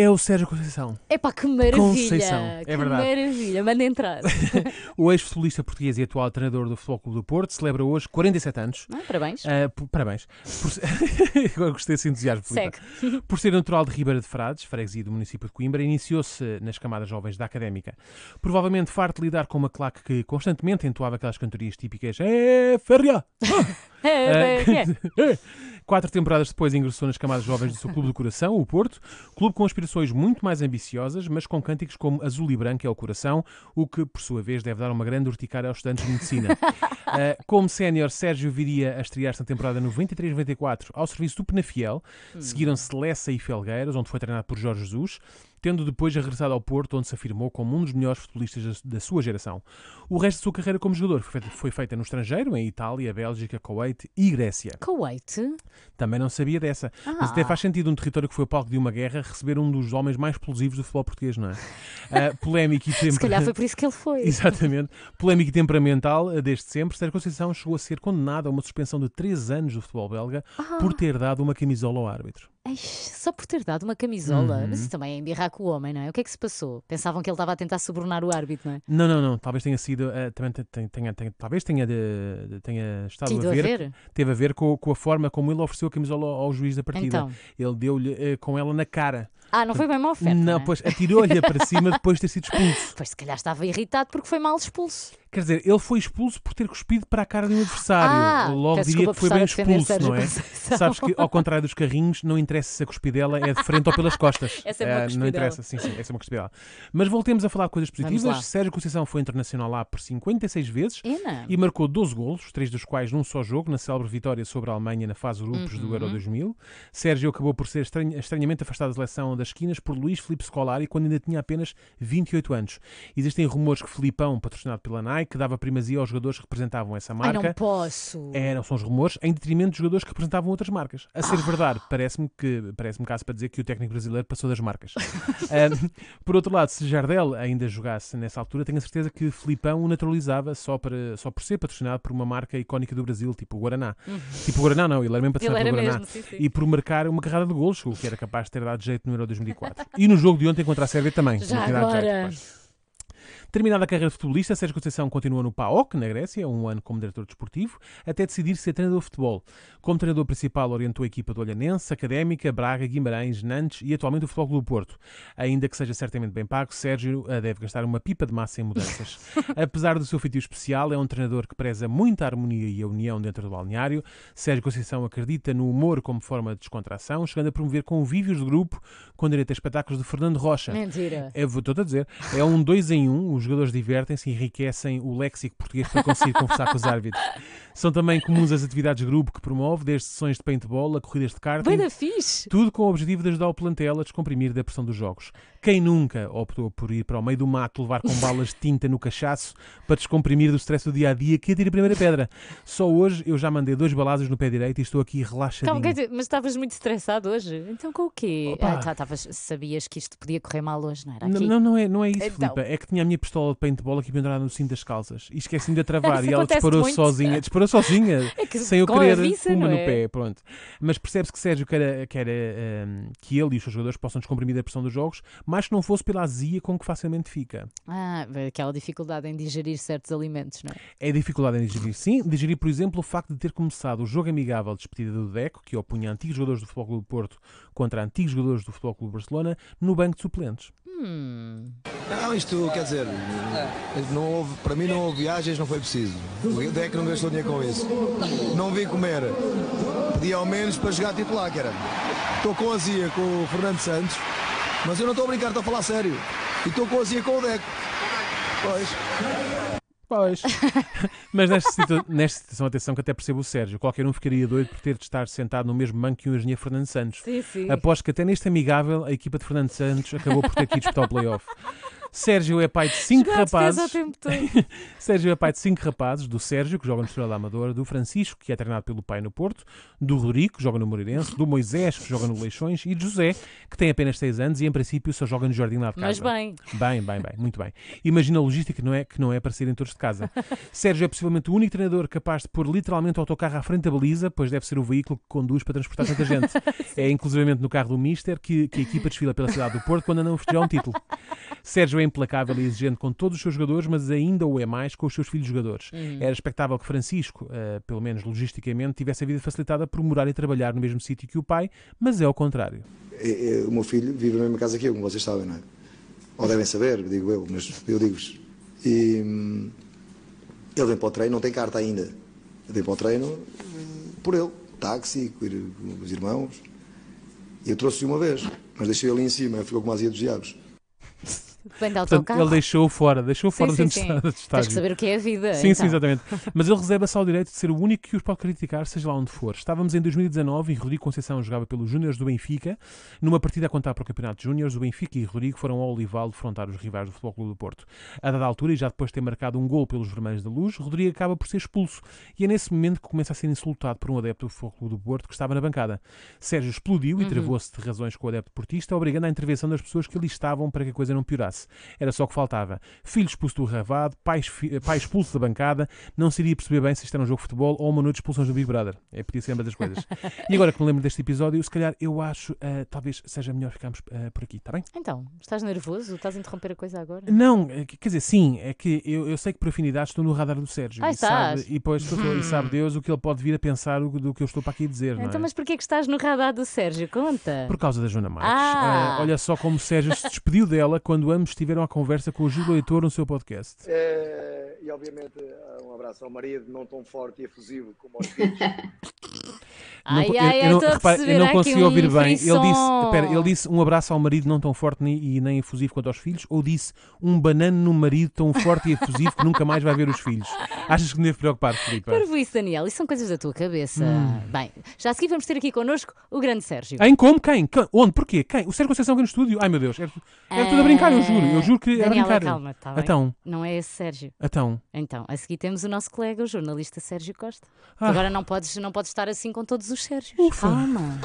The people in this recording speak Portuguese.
é o Sérgio Conceição. É pá, que maravilha! Conceição, é que verdade. maravilha, manda entrar. o ex-futebolista português e atual treinador do Futebol Clube do Porto celebra hoje 47 anos. Ah, parabéns. Uh, parabéns. Por... Agora gostei desse entusiasmo. Segue. Por ser natural de Ribeira de Frades, freguesia do município de Coimbra, iniciou-se nas camadas jovens da Académica. Provavelmente farto de lidar com uma claque que constantemente entoava aquelas cantorias típicas É Ferria! Ah. É, é, é, Quatro temporadas depois ingressou nas camadas jovens do seu clube do coração, o Porto, clube com aspirações versões muito mais ambiciosas, mas com cânticos como Azul e Branco é o Coração, o que, por sua vez, deve dar uma grande urticária aos estudantes de medicina. Eh, como sénior, Sérgio viria a estrear-se na temporada 93-94 ao serviço do Penafiel. Hum. Seguiram-se Lessa e Felgueiras, onde foi treinado por Jorge Jesus, tendo depois regressado ao Porto, onde se afirmou como um dos melhores futebolistas da, sua geração. O resto da sua carreira como jogador foi feita, foi feita no estrangeiro, em Itália, Bélgica, Kuwait e Grécia. Kuwait? Também não sabia dessa. Ah. Mas até ah. faz sentido um território que foi palco de uma guerra receber um dos homens mais explosivos do futebol português, não é? Uh, polémico e temperamental. Se calhar foi por isso que ele foi. Exatamente. Polémico e temperamental eh, desde sempre. Esther Conceição chegou a ser condenada a uma suspensão de 3 anos do futebol belga ah. por ter dado uma camisola ao árbitro. Eish, só por ter dado uma camisola. Uhum. Mas isso também é embirrar com o homem, não é? O que é que se passou? Pensavam que ele estava a tentar subornar o árbitro, não é? Não, não, não. Talvez tenha sido. Uh, também tenha, tenha, tenha, talvez tenha, de, tenha estado Tido a ver, a ver. Teve a ver com, com, a forma como ele ofereceu a camisola ao, ao juiz da partida. Então. Ele deu-lhe uh, com ela na cara. Ah, não foi bem uma oferta. Não, é? pois atirou-lhe para cima depois de ter sido expulso. Pois se calhar estava irritado porque foi mal expulso. Quer dizer, ele foi expulso por ter cuspido para a cara de um adversário. Ah, Logo diria que foi bem expulso, não é? Sabes que, ao contrário dos carrinhos, não interessa se a cuspidela é de frente ou pelas costas. Essa é uma ah, cuspidela. Não interessa, sim, sim, essa é uma cuspidela. Mas voltemos a falar de coisas positivas. Sérgio Conceição foi internacional lá por 56 vezes e marcou 12 golos, três dos quais num só jogo, na célebre vitória sobre a Alemanha na fase grupos uhum. do Euro 2000. Sérgio acabou por ser estranhamente afastado da seleção das esquinas por Luís Filipe Scolari quando ainda tinha apenas 28 anos. Existem rumores que Filipão, patrocinado pela Nike, Nike dava primazia aos jogadores que representavam essa marca. Ai, não posso! Eram, são os rumores, em detrimento dos jogadores que representavam outras marcas. A ser ah. verdade, parece-me que parece-me caso para dizer que o técnico brasileiro passou das marcas. um, por outro lado, se Jardel ainda jogasse nessa altura, tenho a certeza que Filipão o naturalizava só, para, só por ser patrocinado por uma marca icónica do Brasil, tipo o Guaraná. Uhum. Tipo o Guaraná, não, ele era mesmo patrocinado pelo Guaraná. sim, sim. E por marcar uma carrada de golos, o que era capaz de ter dado jeito no Euro 2004. e no jogo de ontem contra a Sérvia também. Já agora. Terminada a carreira de futebolista, Sérgio Conceição continua no PAOK, na Grécia, um ano como diretor desportivo, até decidir ser treinador de futebol. Como treinador principal, orientou a equipa do Olhanense, Académica, Braga, Guimarães, Nantes e atualmente o Futebol do Porto. Ainda que seja certamente bem pago, Sérgio eh, deve gastar uma pipa de massa em mudanças. Apesar do seu feitiço especial, é um treinador que preza muito a harmonia e a união dentro do balneário. Sérgio Conceição acredita no humor como forma de descontração, chegando a promover convívios de grupo com direito a espetáculos de Fernando Rocha. Mentira. Eu é, a dizer. É um dois em um, os jogadores divertem-se e enriquecem o léxico português para conseguir conversar com os árbitros. São também comuns as atividades de grupo que promove, desde sessões de paintball a corridas de karting. Bem da fixe! Tudo com o objetivo de ajudar o plantel a descomprimir da pressão dos jogos. Quem nunca optou por ir para o meio do mato levar com balas de tinta no cachaço para descomprimir do stress do dia a dia que atira a primeira pedra? Só hoje eu já mandei dois balazos no pé direito e estou aqui relaxadinho. Calma, mas estavas muito estressado hoje? Então com o quê? Ah, tá, tavas, sabias que isto podia correr mal hoje, não era? Aqui? Não, não, é, não é isso, então... Filipe. É que tinha a minha pistola de paintball aqui pendurada no cinto das calças e esqueci de a travar e ela disparou muito. sozinha, disparou sozinha, é que, sem eu querer, uma é? no pé, pronto. Mas percebe-se que Sérgio quer, quer um, que ele e os seus jogadores possam descomprimir a pressão dos jogos, mas que não fosse pela azia com que facilmente fica. Ah, aquela dificuldade em digerir certos alimentos, não é? É dificuldade em digerir, sim. Digerir, por exemplo, o facto de ter começado o jogo amigável de despedida do Deco, que opunha antigos jogadores do Futebol Clube Porto contra antigos jogadores do Futebol Clube Barcelona, no banco de suplentes. Hum. Não, isto quer dizer, não houve, para mim não houve viagens, não foi preciso. O Deco é não gastou dinheiro com isso. Não vim comer. Pedi ao menos para jogar titular, que era. Estou com azia com o Fernando Santos, mas eu não estou a brincar, estou a falar sério. E estou com azia com o Deco. Pois. Pois. Mas nesta, situa nesta situação, atenção que até percebo o Sérgio, qualquer um ficaria doido por ter de estar sentado no mesmo banco que o engenheiro Fernando Santos. Sim, sim. Após que até neste amigável, a equipa de Fernando Santos acabou por ter que disputar o playoff. Sérgio é pai de cinco Jogaste rapazes. Sérgio é pai de cinco rapazes, do Sérgio, que joga no Estrela da Amadora, do Francisco, que é treinado pelo pai no Porto, do Rodrigo, que joga no Moreirense, do Moisés, que joga no Leixões, e de José, que tem apenas seis anos e em princípio só joga no jardim lá de casa. Mas bem. Bem, bem, bem, muito bem. Imagina a logística que não é, que não é para em todos de casa. Sérgio é possivelmente o único treinador capaz de pôr literalmente o autocarro à frente da baliza, pois deve ser o veículo que conduz para transportar tanta gente. é inclusivamente no carro do Mister que, que a equipa desfila pela cidade do Porto quando andam a festejar um título. Sérgio é é implacável e exigente com todos os seus jogadores, mas ainda o é mais com os seus filhos jogadores. Uhum. Era expectável que Francisco, uh, pelo menos logisticamente, tivesse a vida facilitada por morar e trabalhar no mesmo sítio que o pai, mas é o contrário. É, é, o meu filho vive na mesma casa que eu, como vocês sabem, não é? Ou devem saber, digo eu, mas eu digo-vos. E hum, ele vem para o treino, não tem carta ainda. Vem para o treino hum, por ele, táxi, com os irmãos. Eu trouxe-o uma vez, mas deixei ele em cima, ficou com uma azia dos diabos. Vem Portanto, ele deixou fora, deixou fora sim, do sim, sim. estágio. Tens que saber o que é a vida. Sim, então. sim, exatamente. Mas ele reserva só o direito de ser o único que os pode criticar, seja lá onde for. Estávamos em 2019 e Rodrigo Conceição jogava pelos Júniores do Benfica. Numa partida a contar para o Campeonato de Júniores, o Benfica e Rodrigo foram ao Olival defrontar os rivais do Futebol Clube do Porto. A dada altura, e já depois de ter marcado um gol pelos Vermelhos da Luz, Rodrigo acaba por ser expulso. E é nesse momento que começa a ser insultado por um adepto do Futebol Clube do Porto que estava na bancada. Sérgio explodiu e uhum. travou-se de razões com o adepto portista, obrigando à intervenção das pessoas que ali estavam para que a coisa não piorasse. Era só o que faltava. Filho expulso do Ravado, pai, eh, pai expulso da bancada, não se iria perceber bem se isto era um jogo de futebol ou uma noite de expulsões do Big Brother. É, podia ser ambas as coisas. e agora que me lembro deste episódio, se calhar eu acho, uh, talvez seja melhor ficarmos uh, por aqui, está bem? Então, estás nervoso? Estás a interromper a coisa agora? Não, é quer dizer, sim, é que eu, eu sei que por afinidade estou no radar do Sérgio. Ai, ah, e, estás. sabe, e, pois, e sabe Deus o que ele pode vir a pensar do que eu estou para aqui dizer. Então, é? mas porquê é que estás no radar do Sérgio? Conta. Por causa da Joana Marques. Ah. Uh, olha só como o Sérgio se despediu dela quando ambos tiveram a conversa com o Gil Leitor no seu podcast. É, e obviamente um abraço ao marido, não tão forte e efusivo como aos filhos, Não, ai, eu, ai, eu, não, repare, eu não consegui ouvir um bem. Ele disse, pera, ele disse um abraço ao marido não tão forte nem, e nem efusivo quanto aos filhos, ou disse um banano no marido tão forte e efusivo que nunca mais vai ver os filhos. Achas que me devo preocupar, Filipe? Por isso, Daniel. Isso são coisas da tua cabeça. Hum. Bem, já a seguir vamos ter aqui connosco o grande Sérgio. Em como? Quem? Quem? Onde? Porquê? Quem? O Sérgio Conceição aqui no estúdio? Ai, meu Deus. Era, é era é tudo a brincar, eu juro. Eu juro que Daniela, era brincar. calma, tá bem. Então. Não é esse Sérgio. Então. Então, a seguir temos o nosso colega, o jornalista Sérgio Costa. Ah. Agora não podes, não podes estar assim com todos os dos Sérgios. Ufa. Calma.